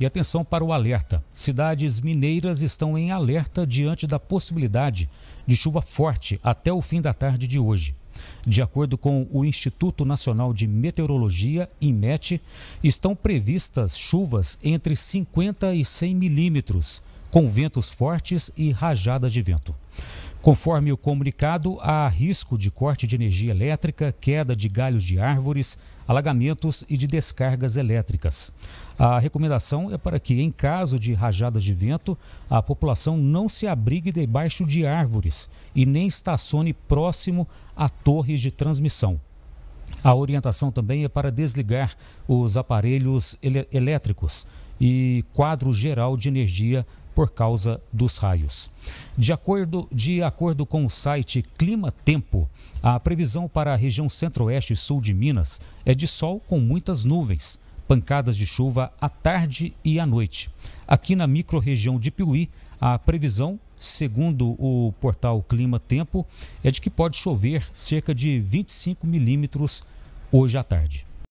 E atenção para o alerta: cidades mineiras estão em alerta diante da possibilidade de chuva forte até o fim da tarde de hoje. De acordo com o Instituto Nacional de Meteorologia, IMET, estão previstas chuvas entre 50 e 100 milímetros, com ventos fortes e rajadas de vento. Conforme o comunicado, há risco de corte de energia elétrica, queda de galhos de árvores, alagamentos e de descargas elétricas. A recomendação é para que, em caso de rajadas de vento, a população não se abrigue debaixo de árvores e nem estacione próximo a torres de transmissão. A orientação também é para desligar os aparelhos elétricos e quadro geral de energia por causa dos raios. De acordo, de acordo com o site Clima Tempo, a previsão para a região centro-oeste e sul de Minas é de sol com muitas nuvens, pancadas de chuva à tarde e à noite. Aqui na micro-região de Piuí, a previsão segundo o portal Clima Tempo, é de que pode chover cerca de 25 milímetros hoje à tarde.